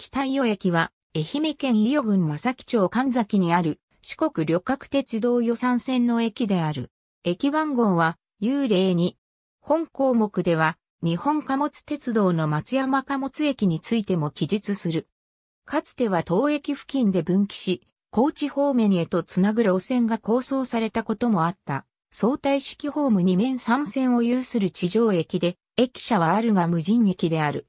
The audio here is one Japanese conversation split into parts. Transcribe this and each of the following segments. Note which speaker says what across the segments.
Speaker 1: 北伊予駅は、愛媛県伊予郡正木町神崎にある、四国旅客鉄道予算線の駅である。駅番号は、幽霊2。本項目では、日本貨物鉄道の松山貨物駅についても記述する。かつては東駅付近で分岐し、高知方面へとつなぐ路線が構想されたこともあった。相対式ホーム2面3線を有する地上駅で、駅舎はあるが無人駅である。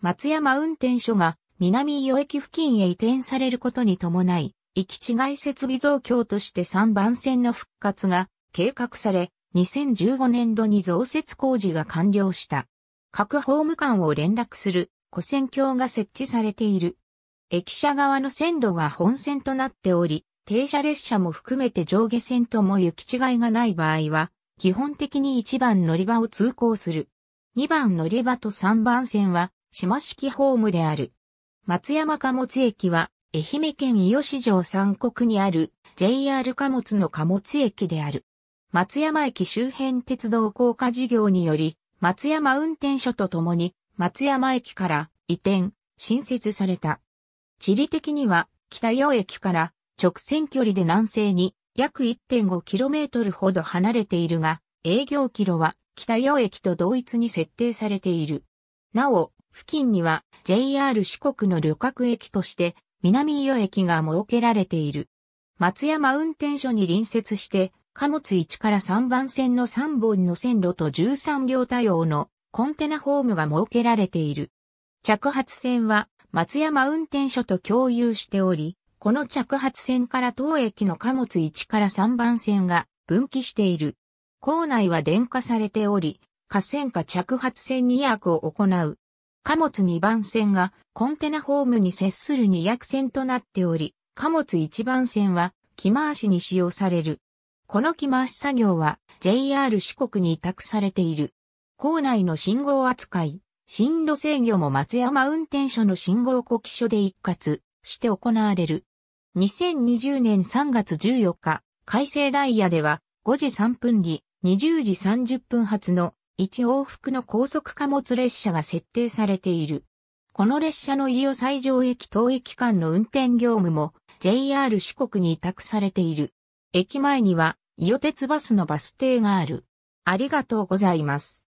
Speaker 1: 松山運転所が南伊予駅付近へ移転されることに伴い、行き違い設備増強として3番線の復活が計画され、2015年度に増設工事が完了した。各ホーム間を連絡する古線橋が設置されている。駅舎側の線路が本線となっており、停車列車も含めて上下線とも行き違いがない場合は、基本的に1番乗り場を通行する。2番乗り場と3番線は、島式ホームである。松山貨物駅は、愛媛県伊予市城三国にある JR 貨物の貨物駅である。松山駅周辺鉄道高架事業により、松山運転所とともに、松山駅から移転、新設された。地理的には、北伊駅から直線距離で南西に約 1.5km ほど離れているが、営業キロは北伊駅と同一に設定されている。なお、付近には JR 四国の旅客駅として南伊予駅が設けられている。松山運転所に隣接して、貨物1から3番線の3本の線路と13両対応のコンテナホームが設けられている。着発線は松山運転所と共有しており、この着発線から当駅の貨物1から3番線が分岐している。構内は電化されており、河川下着発線に役を行う貨物2番線がコンテナホームに接する2役線となっており、貨物1番線は木回しに使用される。この木回し作業は JR 四国に委託されている。構内の信号扱い、進路制御も松山運転所の信号呼気所で一括して行われる。2020年3月14日、改正ダイヤでは5時3分に20時30分発の1往復の高速貨物列車が設定されている。この列車の伊予西条駅当駅間の運転業務も JR 四国に委託されている。駅前には伊予鉄バスのバス停がある。ありがとうございます。